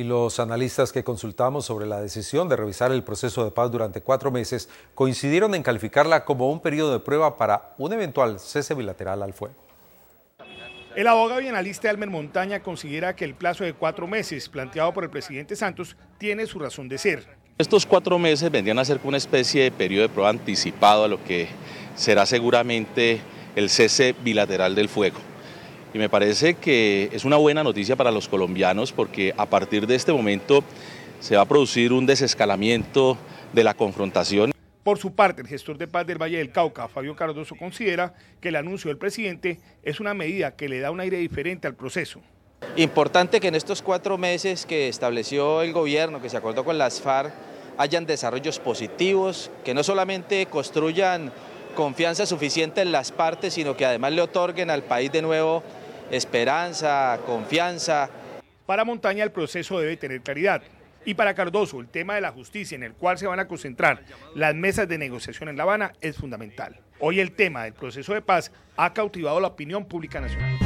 y los analistas que consultamos sobre la decisión de revisar el proceso de paz durante cuatro meses coincidieron en calificarla como un periodo de prueba para un eventual cese bilateral al fuego. El abogado y analista Almer Montaña considera que el plazo de cuatro meses planteado por el presidente Santos tiene su razón de ser. Estos cuatro meses vendrían a ser como una especie de periodo de prueba anticipado a lo que será seguramente el cese bilateral del fuego. Y me parece que es una buena noticia para los colombianos porque a partir de este momento se va a producir un desescalamiento de la confrontación. Por su parte, el gestor de paz del Valle del Cauca, Fabio Cardoso, considera que el anuncio del presidente es una medida que le da un aire diferente al proceso. Importante que en estos cuatro meses que estableció el gobierno, que se acordó con las FARC, hayan desarrollos positivos, que no solamente construyan confianza suficiente en las partes, sino que además le otorguen al país de nuevo esperanza, confianza. Para Montaña el proceso debe tener claridad. Y para Cardoso, el tema de la justicia en el cual se van a concentrar las mesas de negociación en La Habana es fundamental. Hoy el tema del proceso de paz ha cautivado la opinión pública nacional.